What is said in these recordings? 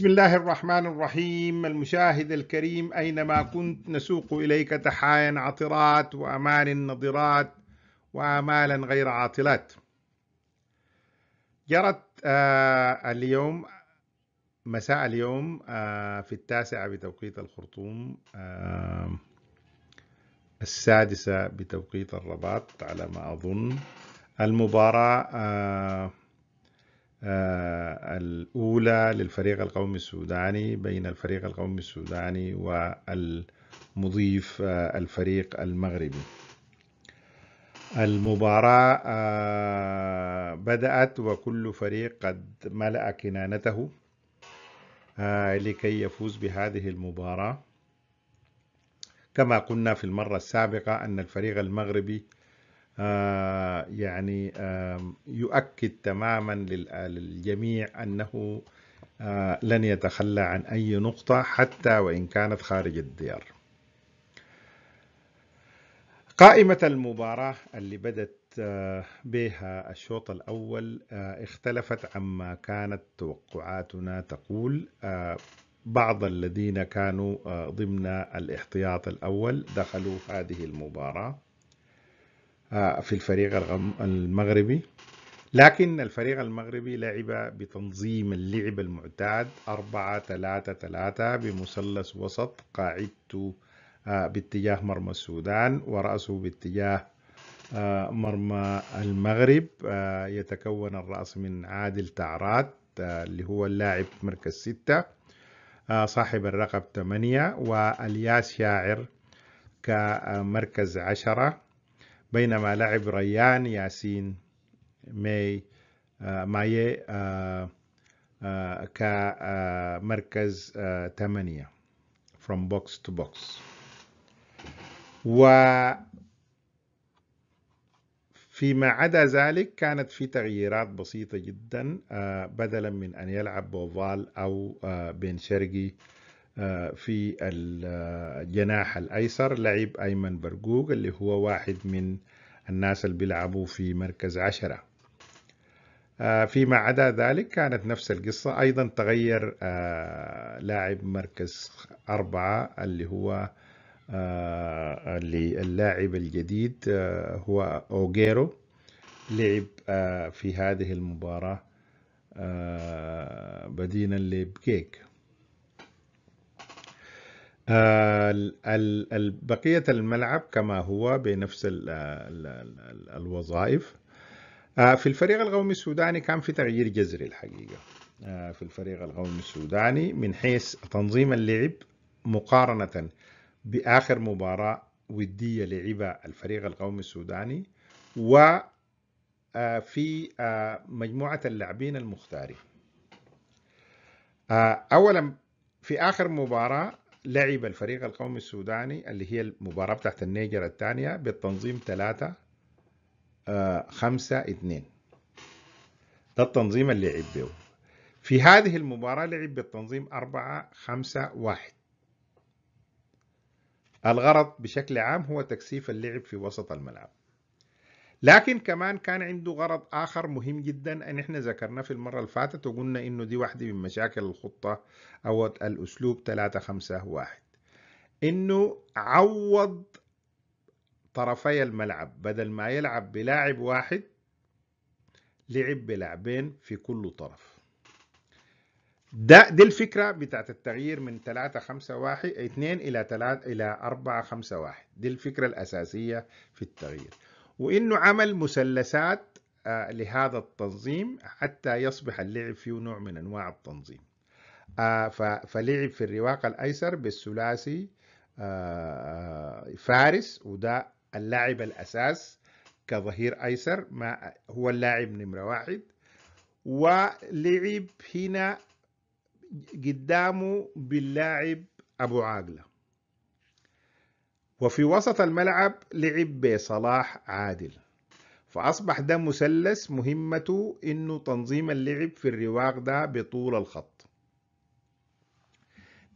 بسم الله الرحمن الرحيم المشاهد الكريم أينما كنت نسوق إليك تحايا عطرات وأمان نضرات وآمالا غير عاطلات جرت آه، اليوم مساء اليوم آه، في التاسعة بتوقيت الخرطوم آه، السادسة بتوقيت الرباط على ما أظن المباراة آه، الأولى للفريق القومي السوداني بين الفريق القومي السوداني والمضيف آه، الفريق المغربي المباراة آه، بدأت وكل فريق قد ملأ كنانته لكي يفوز بهذه المباراة كما قلنا في المرة السابقة أن الفريق المغربي آه، يعني يؤكد تماما للجميع أنه آه، لن يتخلى عن أي نقطة حتى وإن كانت خارج الديار قائمة المباراة اللي بدت آه، بها الشوط الأول اختلفت عما كانت توقعاتنا تقول بعض الذين كانوا ضمن الاحتياط الأول دخلوا هذه المباراة في الفريق المغربي لكن الفريق المغربي لعب بتنظيم اللعب المعتاد 4 3 3 بمثلث وسط قاعدته آه، باتجاه مرمى السودان ورأسه باتجاه آه، مرمى المغرب آه، يتكون الرأس من عادل تعرات اللي هو اللاعب مركز ستة صاحب الرقب ثمانية والياس شاعر كمركز عشرة بينما لعب ريان ياسين ماي آه، ماي آه، آه، كمركز ثمانية from box to box و فيما عدا ذلك كانت في تغييرات بسيطة جدا بدلا من أن يلعب بوفال أو بن شرقي آه، في الجناح الأيسر لعب أيمن برقوق اللي هو واحد من الناس اللي بيلعبوا في مركز عشرة آه، فيما عدا ذلك كانت نفس القصة أيضا تغير آه، لاعب مركز أربعة اللي هو اللي اللاعب الجديد هو أوغيرو لعب في هذه المباراة بدينا لبكيك آه، بقية الملعب كما هو بنفس الوظائف آه، في الفريق القومي السوداني كان في تغيير جذري الحقيقة آه، في الفريق القومي السوداني من حيث تنظيم اللعب مقارنة بآخر مباراة ودية لعبها الفريق القومي السوداني وفي مجموعة اللاعبين المختارين أولا في آخر مباراة لعب الفريق القومي السوداني اللي هي المباراة بتاعت النيجر الثانية بالتنظيم 3 5 2 ده التنظيم اللي لعب به في هذه المباراة لعب بالتنظيم 4 5 1 الغرض بشكل عام هو تكثيف اللعب في وسط الملعب لكن كمان كان عنده غرض آخر مهم جدا أن إحنا ذكرناه في المرة اللي فاتت وقلنا إنه دي واحدة من مشاكل الخطة أو الأسلوب 3 5 1 إنه عوض طرفي الملعب بدل ما يلعب بلاعب واحد لعب بلاعبين في كل طرف ده دي الفكرة بتاعت التغيير من 3 5 1 2 إلى 3 إلى 4 5 1 دي الفكرة الأساسية في التغيير وإنه عمل مثلثات آه، لهذا التنظيم حتى يصبح اللعب فيه نوع من أنواع التنظيم آه، فلعب في الرواق الأيسر بالثلاثي آه، فارس وده اللاعب الأساس كظهير أيسر ما هو اللاعب نمرة واحد ولعب هنا قدامه باللاعب أبو عاقلة وفي وسط الملعب لعب بصلاح عادل فأصبح ده مثلث مهمته إنه تنظيم اللعب في الرواق ده بطول الخط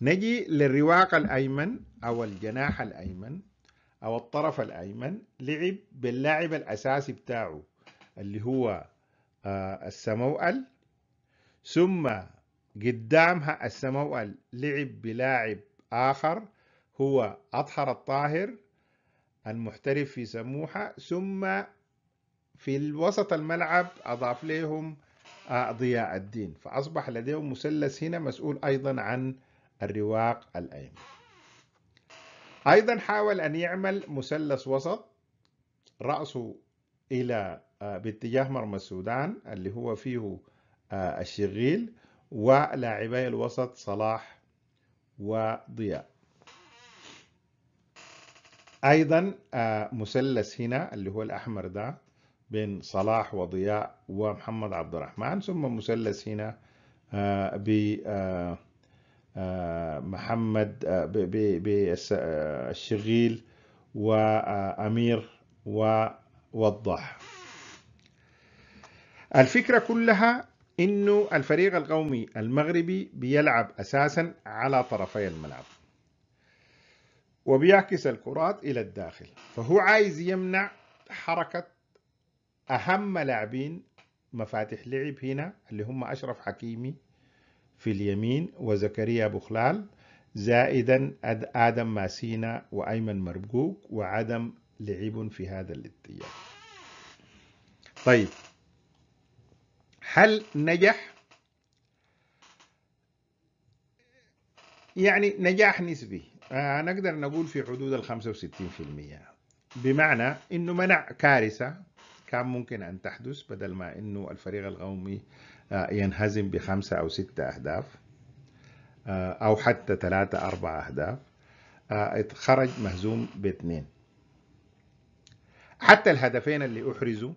نجي للرواق الأيمن أو الجناح الأيمن أو الطرف الأيمن لعب باللاعب الأساسي بتاعه اللي هو آه، السموأل ثم قدامها السموأل لعب بلاعب آخر هو أطهر الطاهر المحترف في سموحة ثم في الوسط الملعب أضاف لهم ضياء الدين فأصبح لديهم مثلث هنا مسؤول أيضا عن الرواق الأيمن أيضا حاول أن يعمل مثلث وسط رأسه إلى آه، باتجاه مرمى السودان اللي هو فيه آه، الشغيل ولاعبي الوسط صلاح وضياء ايضا آه، مثلث هنا اللي هو الاحمر ده بين صلاح وضياء ومحمد عبد الرحمن ثم مثلث هنا آه، ب آه، محمد بالشغيل وامير ووضح الفكره كلها انه الفريق القومي المغربي بيلعب اساسا على طرفي الملعب وبيعكس الكرات إلى الداخل فهو عايز يمنع حركة أهم لاعبين مفاتح لعب هنا اللي هم أشرف حكيمي في اليمين وزكريا بخلال زائدا آدم ماسينا وأيمن مرقوق وعدم لعب في هذا الاتجاه طيب هل نجح يعني نجاح نسبي آه نقدر نقول في حدود ال 65% بمعنى انه منع كارثه كان ممكن ان تحدث بدل ما انه الفريق القومي آه ينهزم بخمسه او سته اهداف آه او حتى ثلاثه اربعه اهداف آه، خرج مهزوم باثنين حتى الهدفين اللي احرزوا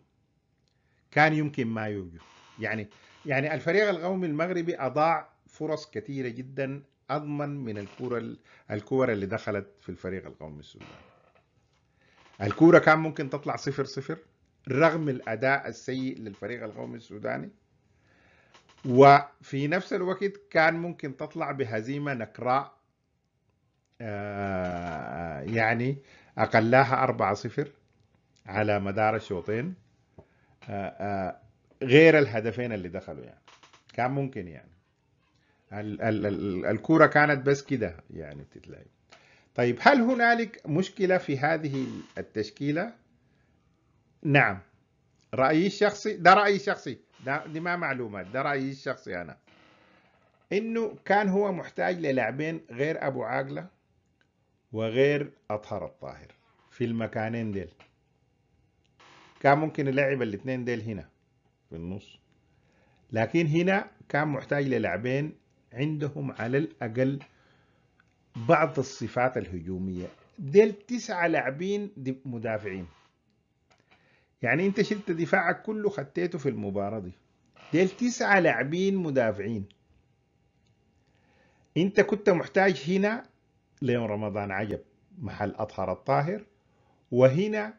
كان يمكن ما يوجد يعني يعني الفريق القومي المغربي اضاع فرص كثيره جدا أضمن من الكورة الكورة اللي دخلت في الفريق القومي السوداني الكورة كان ممكن تطلع صفر صفر رغم الأداء السيء للفريق القومي السوداني وفي نفس الوقت كان ممكن تطلع بهزيمة نكراء آه، يعني أقلاها 4-0 على مدار الشوطين آه، آه، غير الهدفين اللي دخلوا يعني كان ممكن يعني الكورة كانت بس كده يعني تتلاقي طيب هل هنالك مشكلة في هذه التشكيلة؟ نعم رأيي الشخصي ده رأيي الشخصي ده دي ما معلومات ده رأيي الشخصي أنا إنه كان هو محتاج للاعبين غير أبو عاقلة وغير أطهر الطاهر في المكانين ديل كان ممكن يلعب الاثنين ديل هنا في النص لكن هنا كان محتاج للاعبين عندهم على الأقل بعض الصفات الهجومية ديل تسعة لاعبين مدافعين يعني انت شلت دفاعك كله خطيته في المباراة دي ديل تسعة لاعبين مدافعين انت كنت محتاج هنا ليوم رمضان عجب محل أطهر الطاهر وهنا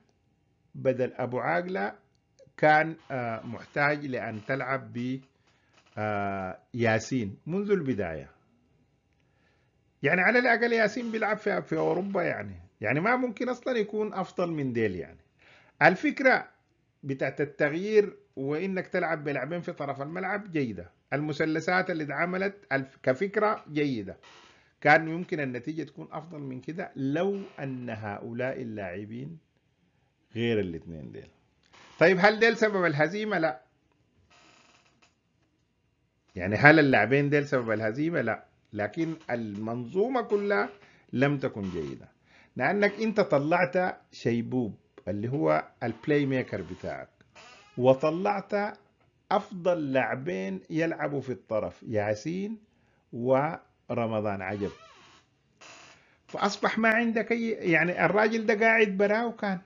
بدل أبو عاقلة كان آه، محتاج لأن تلعب ب آه، ياسين منذ البدايه يعني على الاقل ياسين بيلعب في في اوروبا يعني يعني ما ممكن اصلا يكون افضل من ديل يعني الفكره بتاعت التغيير وانك تلعب بلعبين في طرف الملعب جيده المثلثات اللي اتعملت كفكره جيده كان يمكن النتيجه تكون افضل من كده لو ان هؤلاء اللاعبين غير الاثنين ديل طيب هل ديل سبب الهزيمه لا يعني هل اللاعبين ديل سبب الهزيمة؟ لا لكن المنظومة كلها لم تكن جيدة لأنك أنت طلعت شيبوب اللي هو البلاي ميكر بتاعك وطلعت أفضل لاعبين يلعبوا في الطرف ياسين ورمضان عجب فأصبح ما عندك أي يعني الراجل ده قاعد براه وكان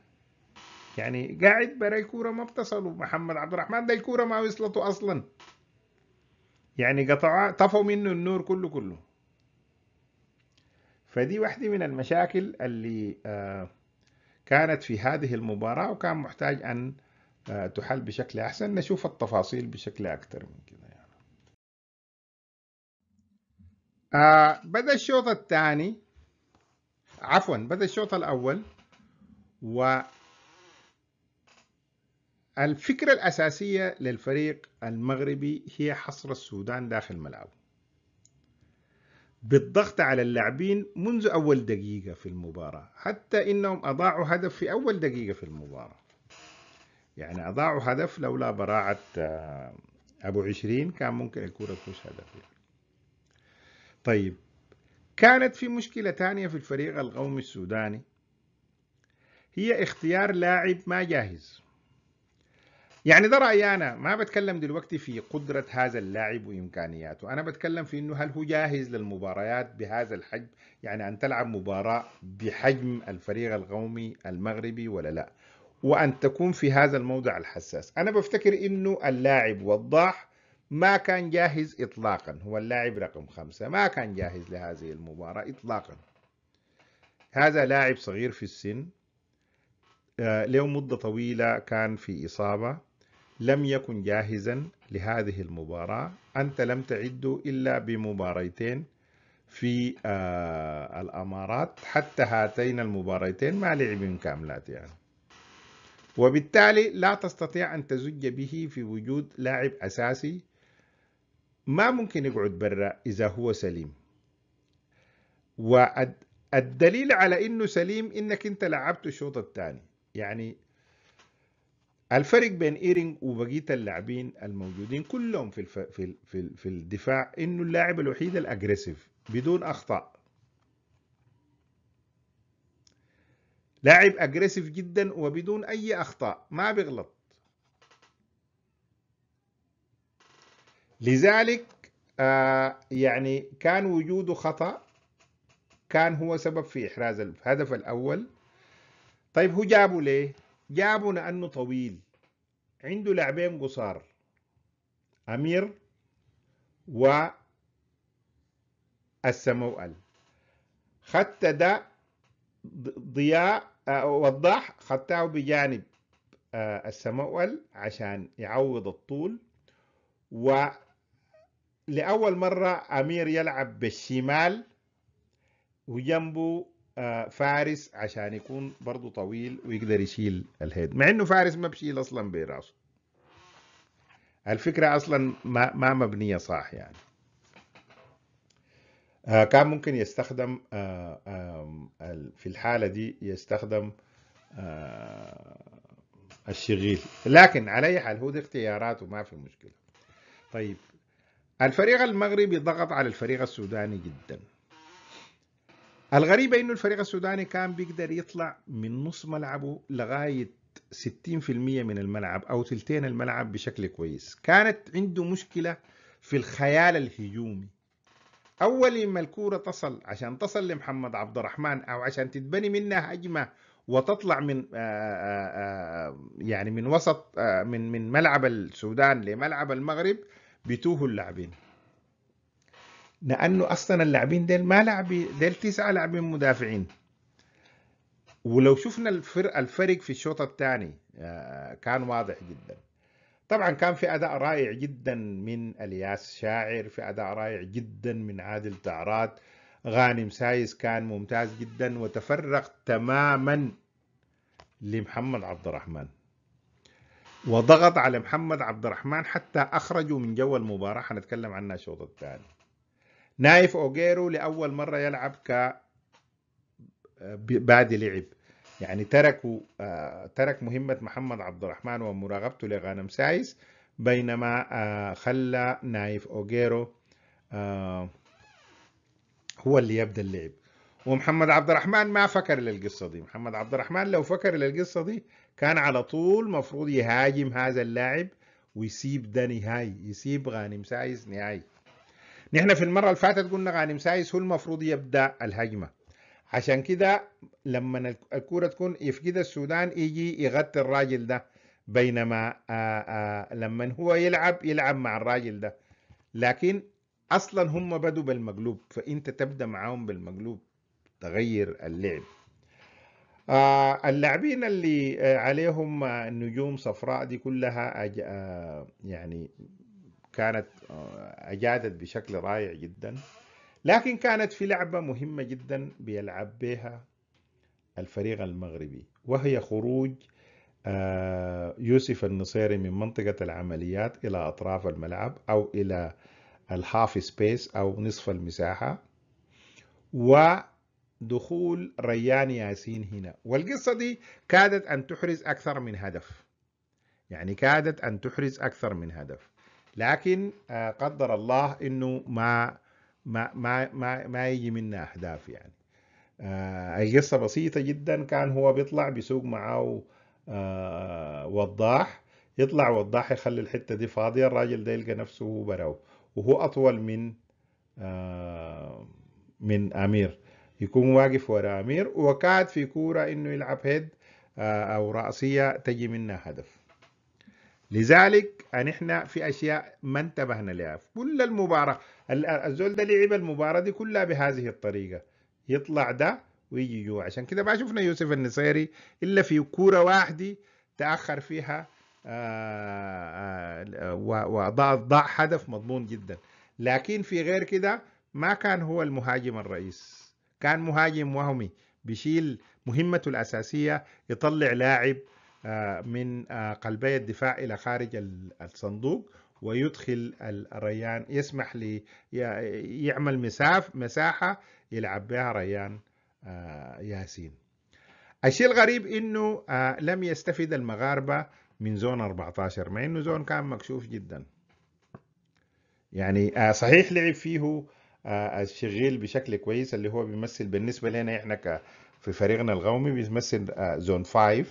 يعني قاعد برا الكورة ما بتصلوا محمد عبد الرحمن ده الكورة ما وصلته أصلا يعني قطع طفوا منه النور كله كله فدي واحدة من المشاكل اللي آه، كانت في هذه المباراة وكان محتاج أن آه، تحل بشكل أحسن نشوف التفاصيل بشكل أكثر من كده يعني. آه، بدأ الشوط الثاني عفوا بدأ الشوط الأول و الفكرة الأساسية للفريق المغربي هي حصر السودان داخل ملعبه بالضغط على اللاعبين منذ أول دقيقة في المباراة حتى إنهم أضاعوا هدف في أول دقيقة في المباراة يعني أضاعوا هدف لولا براعة آه، أبو عشرين كان ممكن الكورة تخش هدف يعني. طيب كانت في مشكلة تانية في الفريق القومي السوداني هي اختيار لاعب ما جاهز يعني ده رايي انا ما بتكلم دلوقتي في قدره هذا اللاعب وامكانياته انا بتكلم في انه هل هو جاهز للمباريات بهذا الحجم يعني ان تلعب مباراه بحجم الفريق القومي المغربي ولا لا وان تكون في هذا الموضع الحساس انا بفتكر انه اللاعب وضاح ما كان جاهز اطلاقا هو اللاعب رقم خمسة ما كان جاهز لهذه المباراة اطلاقا هذا لاعب صغير في السن له آه، مدة طويلة كان في إصابة لم يكن جاهزا لهذه المباراة أنت لم تعد إلا بمباريتين في آه، الأمارات حتى هاتين المباريتين ما لعب كاملات يعني وبالتالي لا تستطيع أن تزج به في وجود لاعب أساسي ما ممكن يقعد برا إذا هو سليم والدليل على أنه سليم إنك أنت لعبت الشوط الثاني يعني الفرق بين ايرينج وبقيه اللاعبين الموجودين كلهم في الف... في ال... في, ال... في الدفاع انه اللاعب الوحيد الاجريسيف بدون اخطاء لاعب اجريسيف جدا وبدون اي اخطاء ما بيغلط لذلك آه يعني كان وجوده خطا كان هو سبب في احراز الهدف الاول طيب هو جابه ليه جابوا لأنه طويل عنده لاعبين قصار أمير و السموأل خدت ده ضياء آه، وضاح خدته بجانب آه، السموأل عشان يعوض الطول و لأول مرة أمير يلعب بالشمال وجنبه آه، فارس عشان يكون برضه طويل ويقدر يشيل الهيد مع انه فارس ما بشيل اصلا براسه الفكره اصلا ما ما مبنيه صح يعني آه، كان ممكن يستخدم آه، في الحاله دي يستخدم الشغيل لكن على اي حال هو دي اختياراته ما في مشكله طيب الفريق المغربي ضغط على الفريق السوداني جدا الغريبة انه الفريق السوداني كان بيقدر يطلع من نص ملعبه لغايه 60% من الملعب او تلتين الملعب بشكل كويس كانت عنده مشكله في الخيال الهجومي اول ما الكوره تصل عشان تصل لمحمد عبد الرحمن او عشان تتبني منها هجمه وتطلع من آآ آه، آآ آه، آه، يعني من وسط من من ملعب السودان لملعب المغرب بتوه اللاعبين لانه اصلا اللاعبين ديل ما لاعبين ديل تسعه لاعبين مدافعين ولو شفنا الفرق الفرق في الشوط الثاني آه، كان واضح جدا طبعا كان في اداء رائع جدا من الياس شاعر في اداء رائع جدا من عادل تعرات غانم سايس كان ممتاز جدا وتفرغ تماما لمحمد عبد الرحمن وضغط على محمد عبد الرحمن حتى اخرجوا من جو المباراه حنتكلم عنها الشوط الثاني نايف أوجيرو لأول مرة يلعب ك آه، بعد لعب يعني تركوا آه، ترك مهمة محمد عبد الرحمن ومراقبته لغانم سايس بينما آه، خلى نايف أوجيرو هو اللي يبدأ اللعب ومحمد عبد الرحمن ما فكر للقصة دي محمد عبد الرحمن لو فكر للقصة دي كان على طول مفروض يهاجم هذا اللاعب ويسيب ده نهائي يسيب غانم سايس نهائي نحن في المرة اللي فاتت قلنا غانم سايس هو المفروض يبدأ الهجمة عشان كده لما الكورة تكون يفقد السودان يجي يغطي الراجل ده بينما آآ آه، آآ آه، لما هو يلعب يلعب مع الراجل ده لكن اصلا هم بدوا بالمقلوب فانت تبدا معاهم بالمقلوب تغير اللعب آه، اللاعبين اللي عليهم نجوم النجوم صفراء دي كلها يعني كانت آه، أجادت بشكل رائع جدا لكن كانت في لعبة مهمة جدا بيلعب بها الفريق المغربي وهي خروج آه، يوسف النصيري من منطقة العمليات إلى أطراف الملعب أو إلى الهاف سبيس أو نصف المساحة ودخول ريان ياسين هنا والقصة دي كادت أن تحرز أكثر من هدف يعني كادت أن تحرز أكثر من هدف لكن آه، قدر الله انه ما ما ما ما, ما يجي منها اهداف يعني آه قصه بسيطه جدا كان هو بيطلع بيسوق معاه وضاح يطلع وضاح يخلي الحته دي فاضيه الراجل ده يلقى نفسه براو وهو اطول من آه، من امير يكون واقف ورا امير وكاد في كوره انه يلعب هيد آه، او راسيه تجي منها هدف لذلك ان احنا في اشياء ما انتبهنا لها في كل المباراه الزول ده لعب المباراه دي كلها بهذه الطريقه يطلع ده ويجي جوا عشان كده ما شفنا يوسف النصيري الا في كوره واحده تاخر فيها آه، آه، وضاع هدف مضمون جدا لكن في غير كده ما كان هو المهاجم الرئيس كان مهاجم وهمي بشيل مهمته الاساسيه يطلع لاعب آه، من آه، قلبي الدفاع إلى خارج الصندوق ويدخل الريان يسمح لي يعمل مساف مساحة يلعب بها ريان آه، ياسين الشيء الغريب انه لم يستفد المغاربة من زون 14 مع انه زون كان مكشوف جدا يعني صحيح لعب فيه الشغيل بشكل كويس اللي هو بيمثل بالنسبة لنا احنا في فريقنا القومي بيمثل زون 5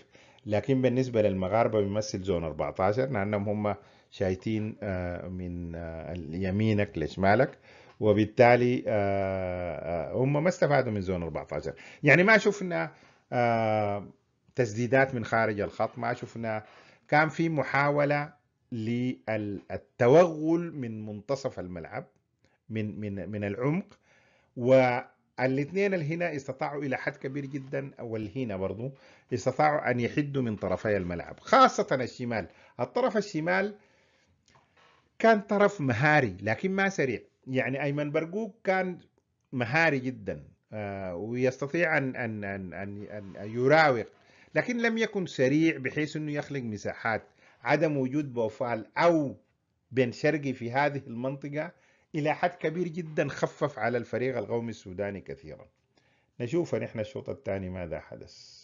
لكن بالنسبة للمغاربة بيمثل زون 14 لأنهم هم شايتين آه، من آه، يمينك لشمالك وبالتالي آه، هم ما استفادوا من زون 14 يعني ما شفنا تسديدات من خارج الخط ما شفنا كان في محاولة للتوغل من منتصف الملعب من من من العمق و الاثنين الهنا استطاعوا إلى حد كبير جدا والهنا برضو استطاعوا أن يحدوا من طرفي الملعب خاصة الشمال الطرف الشمال كان طرف مهاري لكن ما سريع يعني أيمن برقوق كان مهاري جدا آه، ويستطيع أن, أن, أن, أن, أن يراوغ لكن لم يكن سريع بحيث أنه يخلق مساحات عدم وجود بوفال أو بن شرقي في هذه المنطقة إلى حد كبير جدا خفف على الفريق القومي السوداني كثيرا نشوف نحن الشوط الثاني ماذا حدث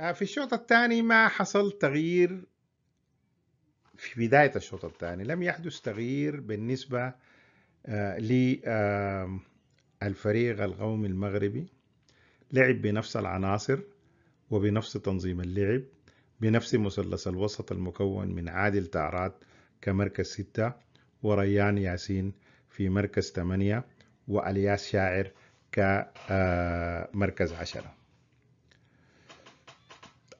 آه، في الشوط الثاني ما حصل تغيير في بداية الشوط الثاني لم يحدث تغيير بالنسبة آه، للفريق القومي المغربي لعب بنفس العناصر وبنفس تنظيم اللعب بنفس مثلث الوسط المكون من عادل تعرات كمركز ستة وريان ياسين في مركز ثمانية وألياس شاعر كمركز آه، عشرة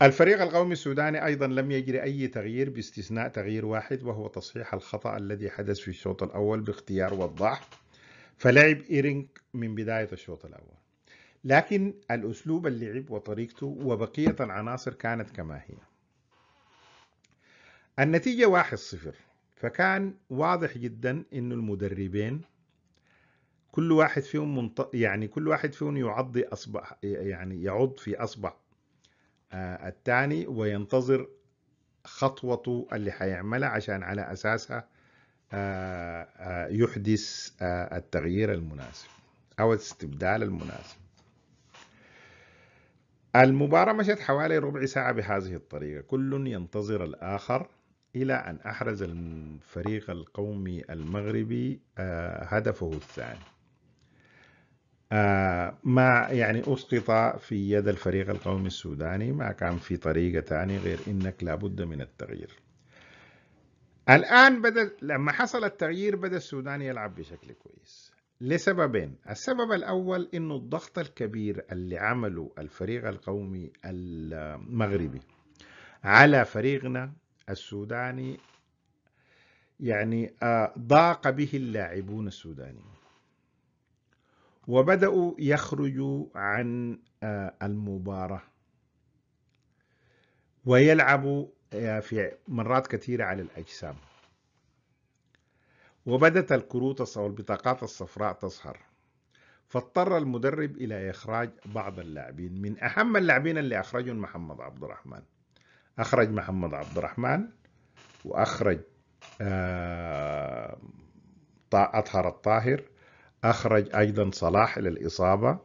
الفريق القومي السوداني أيضا لم يجري أي تغيير باستثناء تغيير واحد وهو تصحيح الخطأ الذي حدث في الشوط الأول باختيار وضاح فلعب إيرينج من بداية الشوط الأول لكن الأسلوب اللعب وطريقته وبقية العناصر كانت كما هي النتيجة واحد صفر فكان واضح جدا انه المدربين كل واحد فيهم منط... يعني كل واحد فيهم يعضي اصبع يعني يعض في اصبع آه، الثاني وينتظر خطوته اللي حيعملها عشان على اساسها آه، آه، يحدث التغيير المناسب او الاستبدال المناسب المباراة مشت حوالي ربع ساعة بهذه الطريقة كل ينتظر الآخر إلى أن أحرز الفريق القومي المغربي آه، هدفه الثاني آه، ما يعني أسقط في يد الفريق القومي السوداني ما كان في طريقة ثانية غير إنك لابد من التغيير الآن بدأ لما حصل التغيير بدأ السودان يلعب بشكل كويس لسببين السبب الأول إنه الضغط الكبير اللي عمله الفريق القومي المغربي على فريقنا السوداني يعني آه، ضاق به اللاعبون السودانيون وبدأوا يخرجوا عن آه، المباراة ويلعبوا آه، في مرات كثيرة على الأجسام وبدت الكروت أو البطاقات الصفراء تظهر فاضطر المدرب إلى إخراج بعض اللاعبين من أهم اللاعبين اللي أخرجهم محمد عبد الرحمن أخرج محمد عبد الرحمن وأخرج آه، أطهر الطاهر أخرج أيضا صلاح للإصابة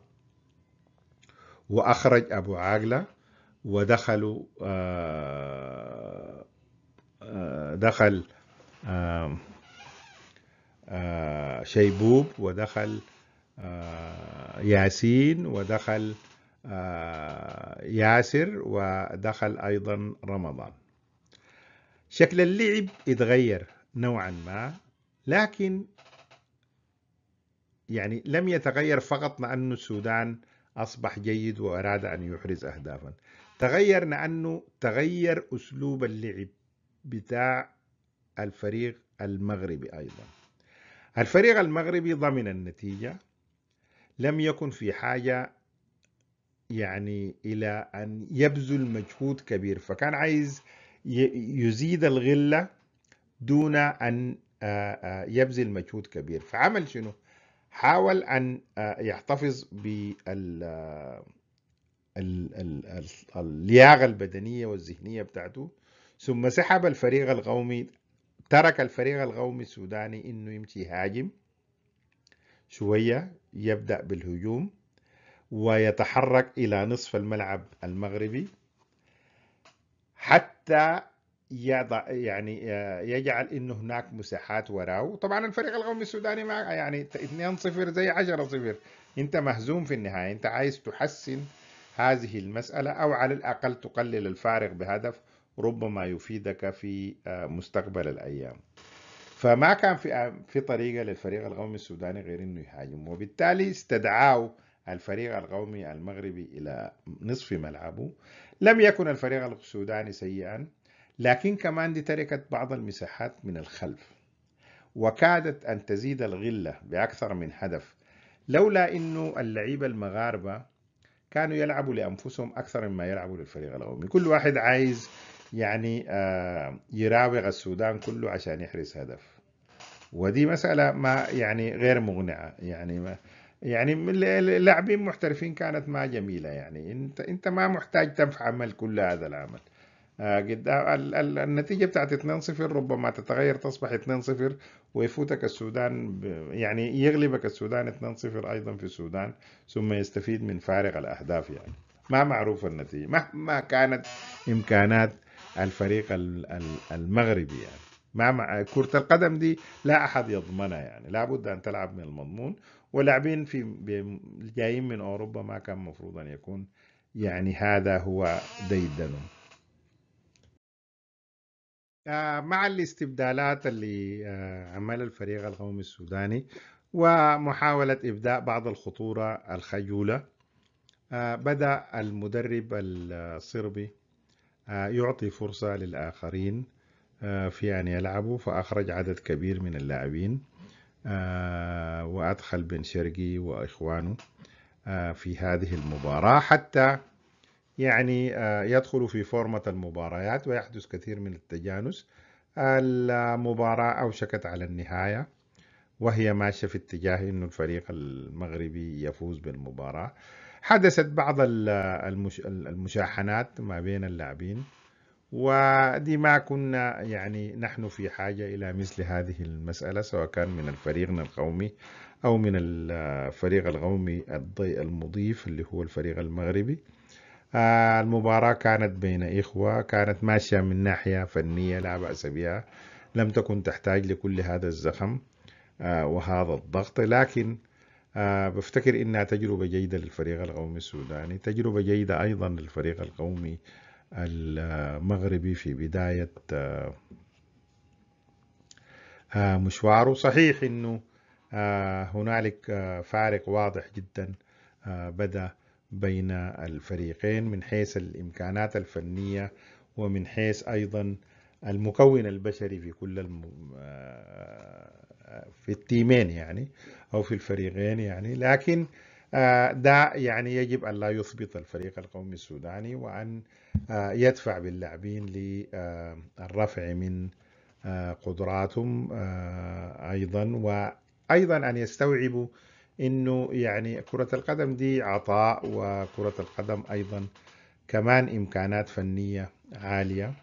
وأخرج أبو عاقلة ودخلوا آه، آه، دخل شيبوب ودخل ياسين ودخل آه، ياسر ودخل أيضا رمضان شكل اللعب اتغير نوعا ما لكن يعني لم يتغير فقط لأن السودان أصبح جيد وأراد أن يحرز أهدافا تغير لأنه تغير أسلوب اللعب بتاع الفريق المغربي أيضا الفريق المغربي ضمن النتيجة لم يكن في حاجة يعني إلى أن يبذل مجهود كبير فكان عايز يزيد الغلة دون أن يبذل مجهود كبير فعمل شنو؟ حاول أن يحتفظ بال اللياقة البدنية والذهنية بتاعته ثم سحب الفريق القومي ترك الفريق القومي السوداني انه يمشي هاجم شوية يبدأ بالهجوم ويتحرك إلى نصف الملعب المغربي حتى يضع يعني آه، يجعل انه هناك مساحات وراه طبعا الفريق القومي السوداني ما يعني 2 0 زي 10 0 انت مهزوم في النهايه انت عايز تحسن هذه المساله او على الاقل تقلل الفارق بهدف ربما يفيدك في آه، مستقبل الايام فما كان في آه، في طريقه للفريق القومي السوداني غير انه يهاجم وبالتالي استدعاه الفريق القومي المغربي إلى نصف ملعبه لم يكن الفريق السوداني سيئا لكن كمان دي تركت بعض المساحات من الخلف وكادت أن تزيد الغلة بأكثر من هدف لولا أنه اللعيبة المغاربة كانوا يلعبوا لأنفسهم أكثر مما يلعبوا للفريق القومي كل واحد عايز يعني آه، يراوغ السودان كله عشان يحرز هدف ودي مسألة ما يعني غير مقنعة يعني ما يعني اللاعبين محترفين كانت ما جميله يعني انت انت ما محتاج تنفع عمل كل هذا العمل آه، قد آه، النتيجة بتاعت 2-0 ربما تتغير تصبح 2-0 ويفوتك السودان يعني يغلبك السودان 2-0 أيضا في السودان ثم يستفيد من فارق الأهداف يعني ما معروف النتيجة مهما كانت إمكانات الفريق المغربي يعني ما مع كرة القدم دي لا أحد يضمنها يعني لابد أن تلعب من المضمون ولاعبين في جايين من اوروبا ما كان مفروض ان يكون يعني هذا هو ديدنهم آه، مع الاستبدالات اللي آه، عمل الفريق القومي السوداني ومحاولة إبداء بعض الخطورة الخجولة آه، بدأ المدرب الصربي يعطي فرصة للآخرين في أن يلعبوا فأخرج عدد كبير من اللاعبين آه، وأدخل بن شرقي وإخوانه آه، في هذه المباراة حتى يعني آه، يدخل في فورمة المباريات ويحدث كثير من التجانس المباراة أوشكت على النهاية وهي ماشية في اتجاه أن الفريق المغربي يفوز بالمباراة حدثت بعض المشاحنات ما بين اللاعبين ودي ما كنا يعني نحن في حاجة إلى مثل هذه المسألة سواء كان من الفريقنا القومي أو من الفريق القومي الضيء المضيف اللي هو الفريق المغربي آه، المباراة كانت بين إخوة كانت ماشية من ناحية فنية لا بأس بها لم تكن تحتاج لكل هذا الزخم آه، وهذا الضغط لكن آه، بفتكر إنها تجربة جيدة للفريق القومي السوداني تجربة جيدة أيضا للفريق القومي المغربي في بداية آه، آه، مشواره صحيح أنه آه، هنالك فارق واضح جدا بدأ بين الفريقين من حيث الإمكانات الفنية ومن حيث أيضا المكون البشري في كل الم... في التيمين يعني أو في الفريقين يعني لكن ده آه، يعني يجب أن لا يثبط الفريق القومي السوداني وأن آه، يدفع باللاعبين للرفع آه، من قدراتهم أيضا وأيضا أن يستوعبوا أنه يعني كرة القدم دي عطاء وكرة القدم أيضا كمان إمكانات فنية عالية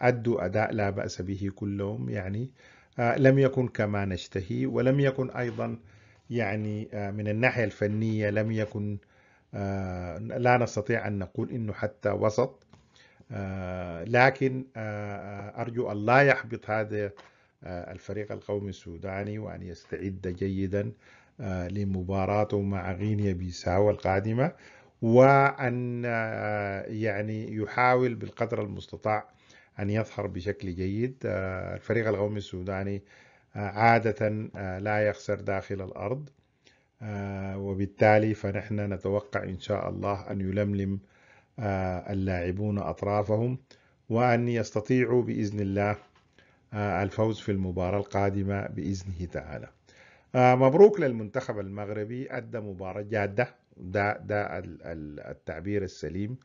أدوا أداء لا بأس به كلهم يعني لم يكن كما نشتهي ولم يكن أيضا يعني آه، من الناحية الفنية لم يكن آه، لا نستطيع أن نقول إنه حتى وسط آه، لكن أرجو أن لا يحبط هذا الفريق القومي السوداني وأن يستعد جيدا لمباراته مع غينيا بيساو القادمة وأن يعني يحاول بالقدر المستطاع أن يظهر بشكل جيد الفريق القومي السوداني عادة آه، لا يخسر داخل الأرض آه، وبالتالي فنحن نتوقع إن شاء الله أن يلملم آه، اللاعبون أطرافهم وأن يستطيعوا بإذن الله الفوز في المباراة القادمة بإذنه تعالى مبروك للمنتخب المغربي أدى مباراة جادة ده, ده التعبير السليم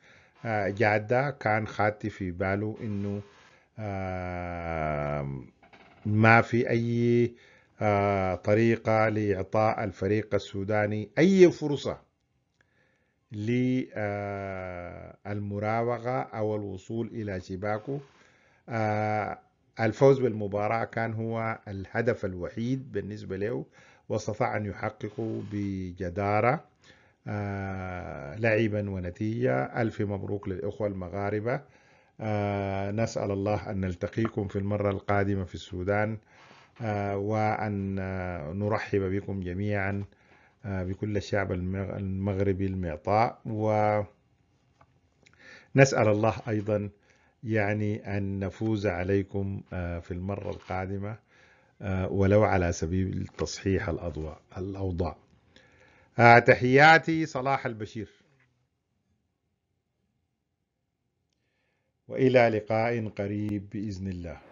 جادة كان خاتي في باله أنه ما في أي آه، طريقة لإعطاء الفريق السوداني أي فرصة للمراوغة آه، أو الوصول إلى شباكه آه، الفوز بالمباراة كان هو الهدف الوحيد بالنسبة له واستطاع أن يحققه بجدارة لعبا ونتيجة ألف مبروك للإخوة المغاربة آه، نسأل الله أن نلتقيكم في المرة القادمة في السودان آه، وأن آه، نرحب بكم جميعا بكل الشعب المغربي المعطاء ونسأل الله أيضا يعني أن نفوز عليكم في المرة القادمة ولو على سبيل تصحيح الأضواء الأوضاع تحياتي صلاح البشير والى لقاء قريب باذن الله